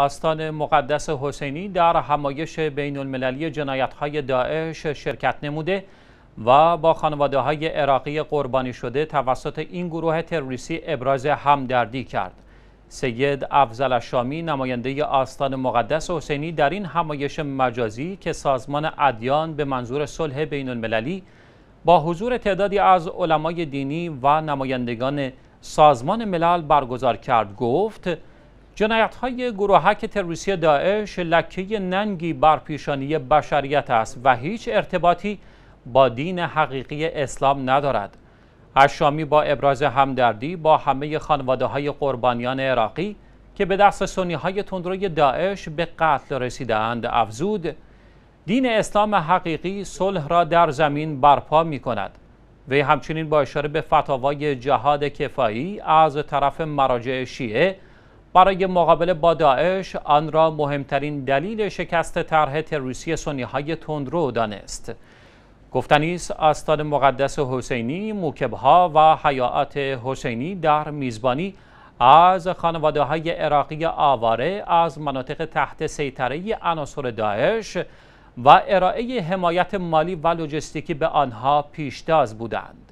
آستان مقدس حسینی در همایش بین المللی جنایت های داعش شرکت نموده و با خانواده های عراقی قربانی شده توسط این گروه تروریستی ابراز همدردی کرد. سید افضل شامی نماینده آستان مقدس حسینی در این همایش مجازی که سازمان ادیان به منظور صلح بین المللی با حضور تعدادی از علمای دینی و نمایندگان سازمان ملل برگزار کرد گفت جنایت های گروهک تروریستی داعش لکه ننگی بر پیشانی بشریت است و هیچ ارتباطی با دین حقیقی اسلام ندارد. اشامی با ابراز همدردی با همه خانواده های قربانیان عراقی که به دست سنی های تندروی داعش به قتل رسیدند افزود دین اسلام حقیقی صلح را در زمین برپا می کند. وی همچنین با اشاره به فتاوای جهاد کفایی از طرف مراجع شیعه برای مقابله با داعش آن را مهمترین دلیل شکست طرح تروریستی سنی های تندرو دانست گفتنی است مقدس حسینی موکبها و حیات حسینی در میزبانی از خانواده های عراقی آواره از مناطق تحت سیطره عناصر داعش و ارائه حمایت مالی و لوجستیکی به آنها پیشتاز بودند